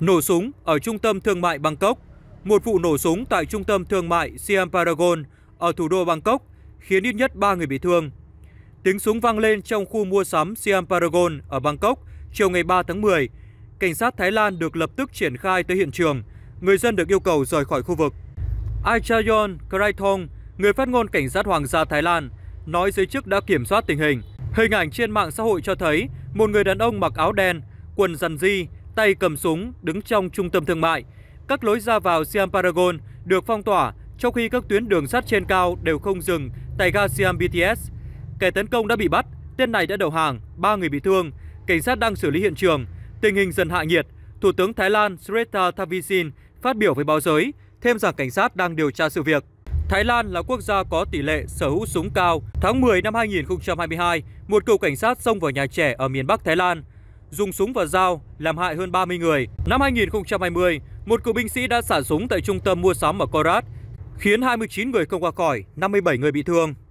nổ súng ở trung tâm thương mại Bangkok, một vụ nổ súng tại trung tâm thương mại Siam Paragon ở thủ đô Bangkok khiến ít nhất 3 người bị thương. Tiếng súng vang lên trong khu mua sắm Siam Paragon ở Bangkok chiều ngày 3 tháng 10. Cảnh sát Thái Lan được lập tức triển khai tới hiện trường. Người dân được yêu cầu rời khỏi khu vực. Achayon Kraithong, người phát ngôn cảnh sát hoàng gia Thái Lan, nói giới chức đã kiểm soát tình hình. Hình ảnh trên mạng xã hội cho thấy một người đàn ông mặc áo đen, quần rằn di, tay cầm súng đứng trong trung tâm thương mại. Các lối ra vào Siam Paragon được phong tỏa trong khi các tuyến đường sắt trên cao đều không dừng tại ga Siam BTS. Kẻ tấn công đã bị bắt, tên này đã đầu hàng, 3 người bị thương, cảnh sát đang xử lý hiện trường. Tình hình dần hạ nhiệt, Thủ tướng Thái Lan Srettha Thavisin phát biểu với báo giới, thêm rằng cảnh sát đang điều tra sự việc. Thái Lan là quốc gia có tỷ lệ sở hữu súng cao. Tháng 10 năm 2022, một cựu cảnh sát xông vào nhà trẻ ở miền Bắc Thái Lan dùng súng và dao làm hại hơn 30 người. Năm 2020, một cựu binh sĩ đã xả súng tại trung tâm mua sắm ở Korat, khiến 29 người không qua khỏi, 57 người bị thương.